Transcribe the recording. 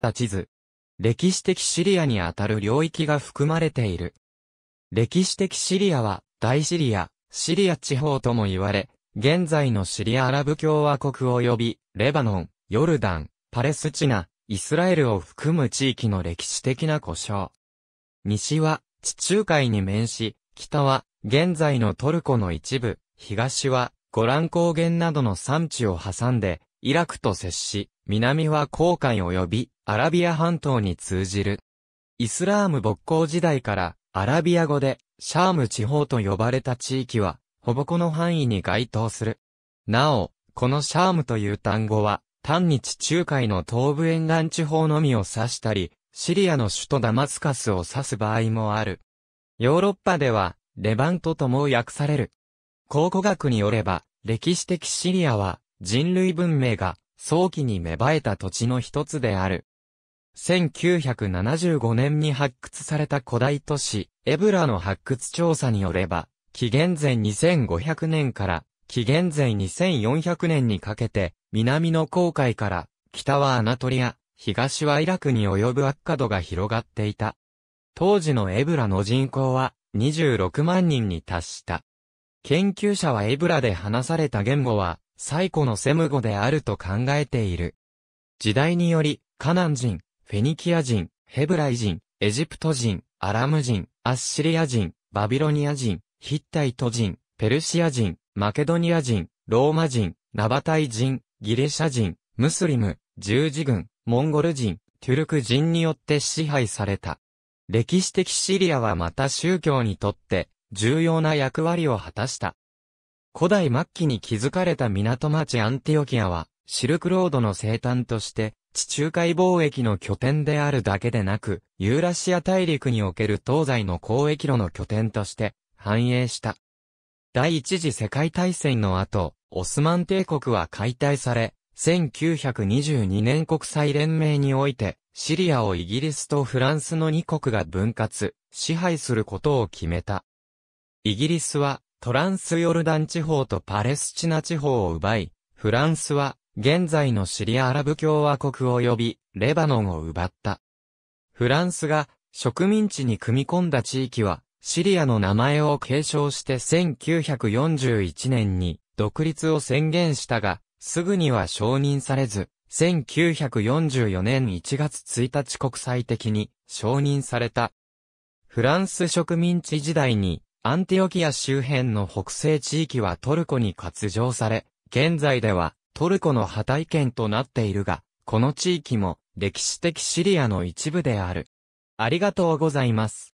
た地図。歴史的シリアにあたる領域が含まれている。歴史的シリアは、大シリア、シリア地方とも言われ、現在のシリアアラブ共和国及び、レバノン、ヨルダン、パレスチナ、イスラエルを含む地域の歴史的な故障。西は、地中海に面し、北は、現在のトルコの一部、東は、ゴラン高原などの山地を挟んで、イラクと接し、南は紅海及び、アラビア半島に通じる。イスラーム勃興時代から、アラビア語で、シャーム地方と呼ばれた地域は、ほぼこの範囲に該当する。なお、このシャームという単語は、単に地中海の東部沿岸地方のみを指したり、シリアの首都ダマスカスを指す場合もある。ヨーロッパでは、レバントとも訳される。考古学によれば、歴史的シリアは、人類文明が、早期に芽生えた土地の一つである。1975年に発掘された古代都市、エブラの発掘調査によれば、紀元前2500年から紀元前2400年にかけて、南の航海から北はアナトリア、東はイラクに及ぶアッカドが広がっていた。当時のエブラの人口は26万人に達した。研究者はエブラで話された言語は最古のセム語であると考えている。時代により、カナン人、フェニキア人、ヘブライ人、エジプト人、アラム人、アッシリア人、バビロニア人、ヒッタイト人、ペルシア人、マケドニア人、ローマ人、ナバタイ人、ギリシャ人、ムスリム、十字軍、モンゴル人、トゥルク人によって支配された。歴史的シリアはまた宗教にとって重要な役割を果たした。古代末期に築かれた港町アンティオキアはシルクロードの生誕として地中海貿易の拠点であるだけでなく、ユーラシア大陸における東西の交易路の拠点として繁栄した。第一次世界大戦の後、オスマン帝国は解体され、1922年国際連盟において、シリアをイギリスとフランスの2国が分割、支配することを決めた。イギリスはトランスヨルダン地方とパレスチナ地方を奪い、フランスは現在のシリアアラブ共和国及びレバノンを奪った。フランスが植民地に組み込んだ地域はシリアの名前を継承して1941年に独立を宣言したが、すぐには承認されず、1944年1月1日国際的に承認された。フランス植民地時代にアンティオキア周辺の北西地域はトルコに割譲され、現在ではトルコのハタイ県となっているが、この地域も歴史的シリアの一部である。ありがとうございます。